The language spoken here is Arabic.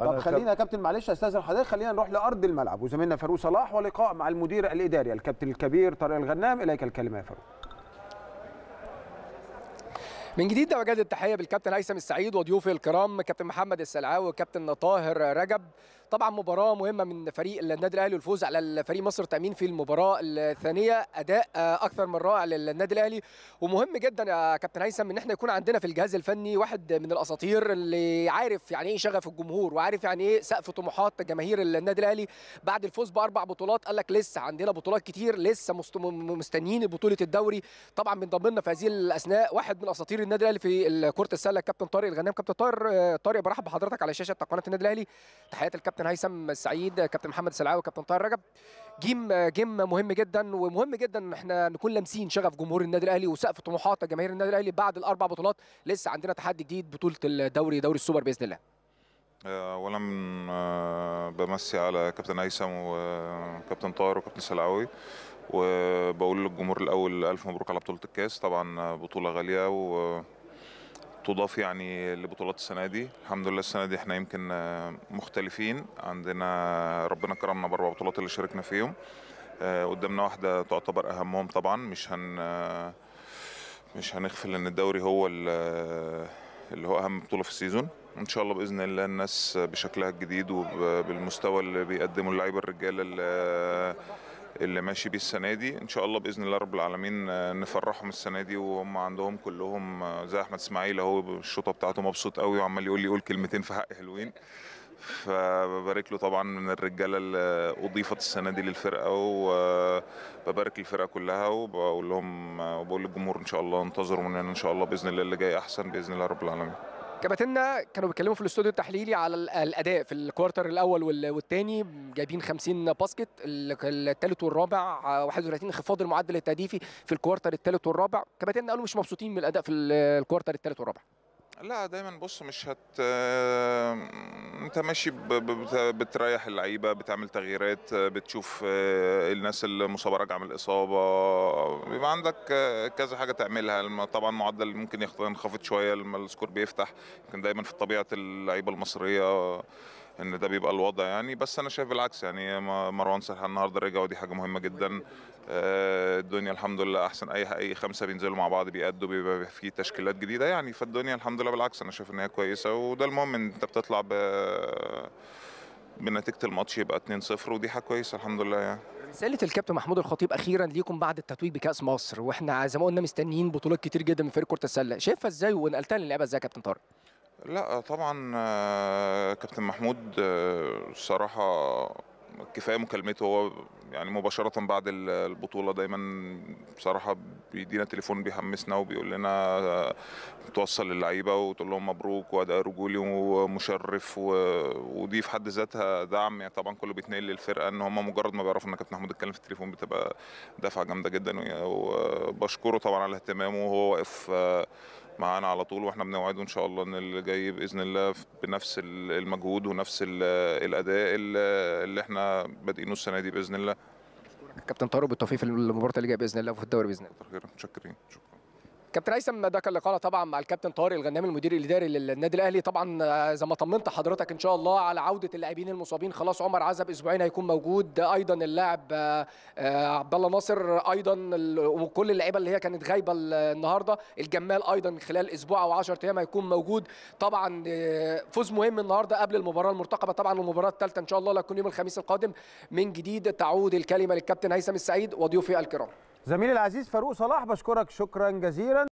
طب خلينا يا كابتن معلش استاذن حضرتك خلينا نروح لارض الملعب وزميلنا فاروق صلاح ولقاء مع المدير الاداري الكابتن الكبير طارق الغنام اليك الكلمه يا فاروق من جديد وجدت التحيه بالكابتن هيثم السعيد وضيوفي الكرام كابتن محمد السلعاوي وكابتن طاهر رجب طبعا مباراه مهمه من فريق النادي الاهلي والفوز على فريق مصر تامين في المباراه الثانيه اداء آه، اكثر من رائع للنادي الاهلي ومهم جدا يا كابتن هيثم ان احنا يكون عندنا في الجهاز الفني واحد من الاساطير اللي عارف يعني ايه شغف الجمهور وعارف يعني ايه سقف طموحات جماهير النادي الاهلي بعد الفوز باربع بطولات قال لك لسه عندنا بطولات كتير لسه مستنيين بطوله الدوري طبعا من ضمننا في هذه الاثناء واحد من اساطير النادي الاهلي في كره السله كابتن طارق الغنام كابتن طارق طارق برحب بحضرتك على شاشه قناه النادي الاهلي تحياتي الكابتن كابتن هيثم السعيد كابتن محمد السلعاوي كابتن طاهر رجب جيم جيم مهم جدا ومهم جدا ان احنا نكون لامسين شغف جمهور النادي الاهلي وسقف طموحات جماهير النادي الاهلي بعد الاربع بطولات لسه عندنا تحدي جديد بطوله الدوري دوري السوبر باذن الله آه، اولا آه، بمسي على كابتن هيثم وكابتن طاهر وكابتن سلعاوي وبقول للجمهور الاول الف مبروك على بطوله الكاس طبعا بطوله غاليه و تضاف يعني لبطولات السنه دي الحمد لله السنه دي احنا يمكن آه، مختلفين عندنا ربنا كرمنا باربع بطولات اللي شاركنا فيهم آه، قدامنا واحده تعتبر اهمهم طبعا مش هن آه، مش هنغفل ان الدوري هو اللي هو اهم بطوله في السيزون ان شاء الله باذن الله الناس بشكلها الجديد وبالمستوى اللي بيقدمه اللعيبه الرجاله اللي اللي ماشي بيه السنه دي ان شاء الله باذن الله رب العالمين آه، نفرحهم السنه دي وهم عندهم كلهم آه، زي احمد اسماعيل اهو بالشوطه بتاعته مبسوط قوي وعمال يقول لي يقول كلمتين في حق حلوين فببارك له طبعا من الرجاله اللي اضيفت السنه دي للفرقه وببارك آه، الفرقه كلها وبقول لهم وبقول للجمهور ان شاء الله انتظروا مننا ان شاء الله باذن الله اللي جاي احسن باذن الله رب العالمين كباتنة كانوا بيتكلموا في الاستوديو التحليلي على الاداء في الكوارتر الاول والثاني جايبين 50 باسكت الثالث والرابع 31 انخفاض المعدل التهديفي في الكوارتر الثالث والرابع كباتنة قالوا مش مبسوطين من الاداء في الكوارتر الثالث والرابع لا دايما بص مش هت انت ماشي بتريح اللعيبه بتعمل تغييرات بتشوف الناس اللي مصابه راجعه من الاصابه بيبقى عندك كذا حاجه تعملها طبعا معدل ممكن ينخفض شويه لما السكور بيفتح لكن دايما في طبيعه اللعيبه المصريه ان ده بيبقى الوضع يعني بس انا شايف بالعكس يعني مروان سرحان النهارده رجع ودي حاجه مهمه جدا الدنيا الحمد لله احسن اي اي خمسه بينزلوا مع بعض بيأدوا بيبقى في تشكيلات جديده يعني فالدنيا الحمد لله بالعكس انا شايف ان هي كويسه وده المهم انت بتطلع ب بنتيجه الماتش يبقى 2-0 ودي حاجه كويسه الحمد لله يعني رساله الكابتن محمود الخطيب اخيرا ليكم بعد التتويج بكاس مصر واحنا زي ما قلنا مستنيين بطولات كتير جدا من فريق كره السله شايفها ازاي ونقلتها للعيبه ازاي يا كابتن طارق لا طبعا آه، كابتن محمود الصراحه آه، كفايه مكالمته هو يعني مباشره بعد البطوله دايما بصراحه بيدينا تليفون بيحمسنا وبيقول لنا توصل للعيبه وتقول لهم مبروك واداء رجولي ومشرف ودي في حد ذاتها دعم يعني طبعا كله بيتنقل للفرقه ان هم مجرد ما بيعرفوا ان كابتن محمود اتكلم في التليفون بتبقى دفعه جامده جدا وبشكره طبعا على اهتمامه وهو واقف معانا على طول واحنا بنوعده ان شاء الله ان اللي جاي باذن الله بنفس المجهود ونفس الاداء اللي احنا بادئينه السنه دي باذن الله كابتن طارق بالتوفيق في المباراه اللي جايه باذن الله وفي الدوري باذن الله متشكرين شكرا كابتن هيثم ده كان لقاءنا طبعا مع الكابتن طارق الغنام المدير الاداري للنادي الاهلي طبعا آه، زي ما طمنت حضرتك ان شاء الله على عوده اللاعبين المصابين خلاص عمر عزب اسبوعين هيكون موجود ايضا اللاعب آه، آه، عبد الله ناصر ايضا وكل اللعيبه اللي هي كانت غايبه النهارده الجمال ايضا خلال اسبوع او 10 ايام هيكون موجود طبعا فوز مهم النهارده قبل المباراه المرتقبه طبعا المباراه الثالثه ان شاء الله تكون يوم الخميس القادم من جديد تعود الكلمه للكابتن هيثم السعيد وضيوفي الكرام زميلي العزيز فاروق صلاح بشكرك شكرا جزيلا